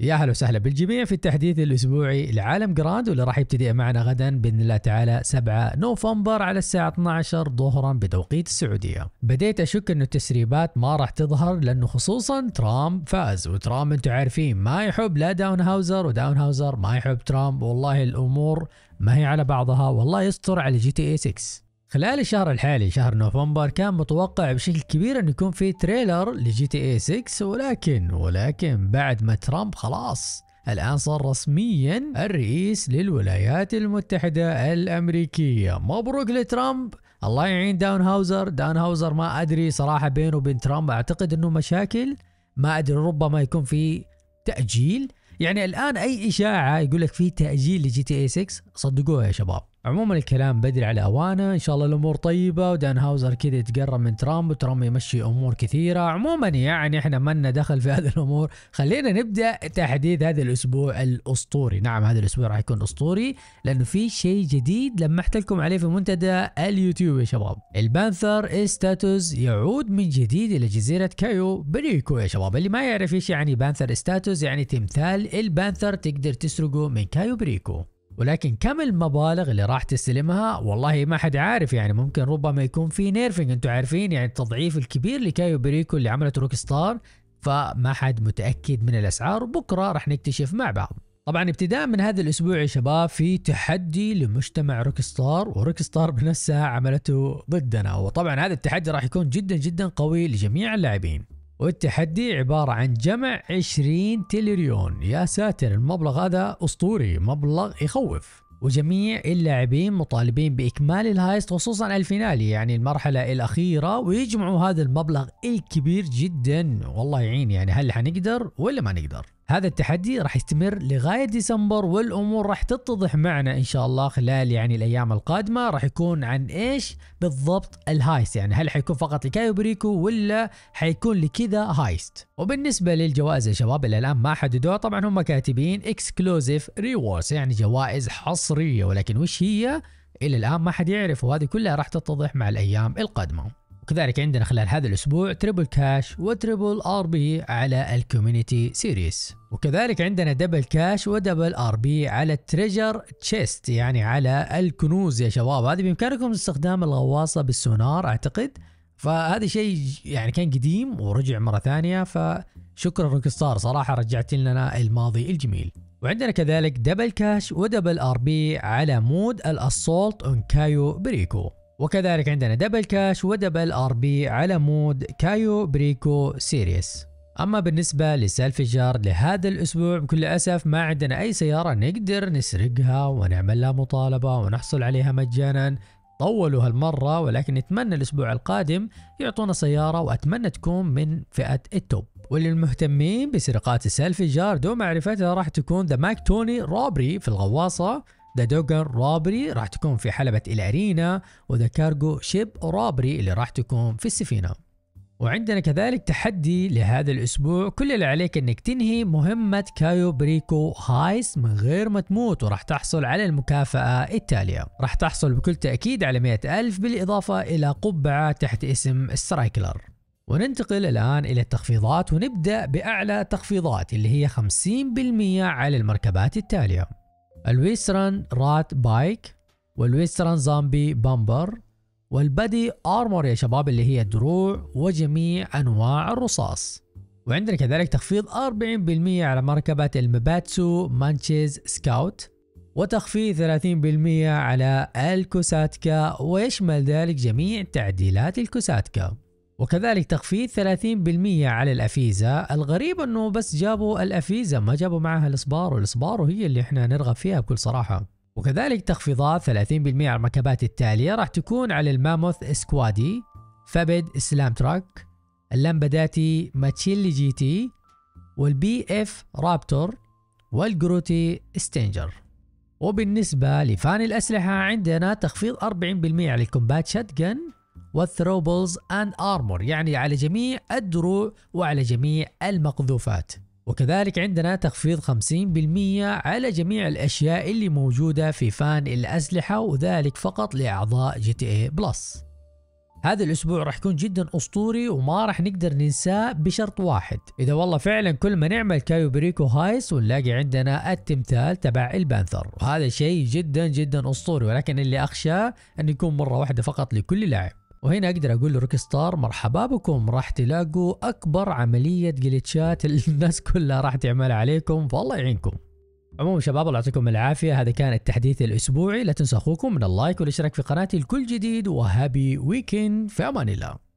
يا اهلا وسهلا بالجميع في التحديث الاسبوعي لعالم جراند واللي راح يبتدي معنا غدا باذن الله تعالى 7 نوفمبر على الساعه 12 ظهرا بتوقيت السعوديه. بديت اشك انه التسريبات ما راح تظهر لانه خصوصا ترامب فاز وترامب انتم عارفين ما يحب لا داون هاوزر وداون هاوزر ما يحب ترامب والله الامور ما هي على بعضها والله يستر على جي تي اي 6. خلال الشهر الحالي شهر نوفمبر كان متوقع بشكل كبير أن يكون في تريلر لجي تي اي 6 ولكن ولكن بعد ما ترامب خلاص الآن صار رسميا الرئيس للولايات المتحدة الأمريكية مبروك لترامب الله يعين داون هاوزر داون هاوزر ما أدري صراحة بينه وبين ترامب أعتقد أنه مشاكل ما أدري ربما يكون في تأجيل يعني الآن أي إشاعة يقول لك في تأجيل لجي تي اي 6 صدقوها يا شباب عموما الكلام بدري على اوانه ان شاء الله الامور طيبه ودان هاوزر كذا يتقرب من ترامب وترامب يمشي امور كثيره عموما يعني احنا ما لنا دخل في هذه الامور خلينا نبدا تحديد هذا الاسبوع الاسطوري نعم هذا الاسبوع راح يكون اسطوري لانه في شيء جديد لمحت لكم عليه في منتدى اليوتيوب يا شباب البانثر ستاتوس يعود من جديد الى جزيره كايو بريكو يا شباب اللي ما يعرف ايش يعني بانثر ستاتوس يعني تمثال البانثر تقدر تسرقه من كايو بريكو ولكن كم المبالغ اللي راح تستلمها والله ما حد عارف يعني ممكن ربما يكون في نيرفنج انتم عارفين يعني التضعيف الكبير لكايو بريكو اللي عملته روك ستار فما حد متأكد من الأسعار بكرة راح نكتشف مع بعض طبعا ابتداء من هذا الاسبوع يا شباب في تحدي لمجتمع روك ستار وروك ستار بنفسها عملته ضدنا وطبعا هذا التحدي راح يكون جدا جدا قوي لجميع اللاعبين والتحدي عبارة عن جمع 20 تريليون يا ساتر المبلغ هذا أسطوري مبلغ يخوف وجميع اللاعبين مطالبين بإكمال الهايست خصوصا الفينالي يعني المرحلة الأخيرة ويجمعوا هذا المبلغ الكبير جدا والله يعين يعني هل حنقدر ولا ما نقدر هذا التحدي راح يستمر لغاية ديسمبر والأمور راح تتضح معنا إن شاء الله خلال يعني الأيام القادمة راح يكون عن إيش بالضبط الهايست يعني هل حيكون فقط لكايو بريكو ولا حيكون لكذا هايست وبالنسبة للجوائز يا شباب إلى الآن ما حددوها طبعا هم كاتبين اكسكلوزيف ريوردز يعني جوائز حصرية ولكن وش هي إلى الآن ما حد يعرف وهذه كلها راح تتضح مع الأيام القادمة كذلك عندنا خلال هذا الأسبوع تريبل كاش وتريبل ار بي على الكوميونتي سيريز وكذلك عندنا دبل كاش ودبل ار بي على التريجر تشيست يعني على الكنوز يا شباب هذه بإمكانكم استخدام الغواصة بالسونار أعتقد فهذا شيء يعني كان قديم ورجع مرة ثانية فشكرا روكستار صراحة رجعت لنا الماضي الجميل وعندنا كذلك دبل كاش ودبل ار بي على مود الاسولت اون كايو بريكو وكذلك عندنا دبل كاش ودبل ار بي على مود كايو بريكو سيريس اما بالنسبة للسالفجار لهذا الاسبوع بكل اسف ما عندنا اي سيارة نقدر نسرقها ونعمل لها مطالبة ونحصل عليها مجانا طولوا هالمرة ولكن نتمنى الأسبوع القادم يعطونا سيارة وأتمنى تكون من فئة التوب وللمهتمين بسرقات السالفجار دون معرفتها راح تكون ذا ماك توني روبري في الغواصة ذا دوجر رابري راح تكون في حلبة الأرينا وذا كارجو شيب رابري اللي راح تكون في السفينة وعندنا كذلك تحدي لهذا الأسبوع كل اللي عليك أنك تنهي مهمة كايو بريكو هايس من غير ما تموت وراح تحصل على المكافأة التالية راح تحصل بكل تأكيد على مئة ألف بالإضافة إلى قبعة تحت اسم سترايكلر وننتقل الآن إلى التخفيضات ونبدأ بأعلى تخفيضات اللي هي 50% على المركبات التالية الويسترن رات بايك والويسترن زامبي بامبر والبادي ارمور يا شباب اللي هي الدروع وجميع انواع الرصاص وعندنا كذلك تخفيض 40% على مركبة المباتسو مانشيز سكاوت وتخفيض 30% على الكوساتكا ويشمل ذلك جميع تعديلات الكوساتكا وكذلك تخفيض 30% على الافيزا الغريب أنه بس جابوا الافيزا ما جابوا معها الإصبار والإصبار هي اللي إحنا نرغب فيها بكل صراحة وكذلك تخفيضات 30% على المركبات التالية راح تكون على الماموث سكوادي فابد سلام تراك اللامباداتي ماتشيلي جي تي والبي اف رابتور والجروتي ستينجر وبالنسبة لفان الأسلحة عندنا تخفيض 40% على الكومبات شات والثروبلز أند آرمور يعني على جميع الدروع وعلى جميع المقذوفات وكذلك عندنا تخفيض 50% على جميع الأشياء اللي موجودة في فان الأسلحة وذلك فقط لأعضاء جي تي اي بلس هذا الأسبوع راح يكون جدا أسطوري وما راح نقدر ننساه بشرط واحد إذا والله فعلا كل ما نعمل كايوبريكو هايس ونلاقي عندنا التمثال تبع البانثر وهذا شيء جدا جدا أسطوري ولكن اللي أخشى أن يكون مرة واحدة فقط لكل لاعب وهنا اقدر اقول لروك ستار مرحبا بكم راح تلاقوا اكبر عمليه جليتشات الناس كلها راح تعمل عليكم فالله يعينكم عموما شباب الله يعطيكم العافيه هذا كان التحديث الاسبوعي لا تنسوا اخوكم من اللايك والاشتراك في قناتي الكل جديد وهابي ويكند في امان الله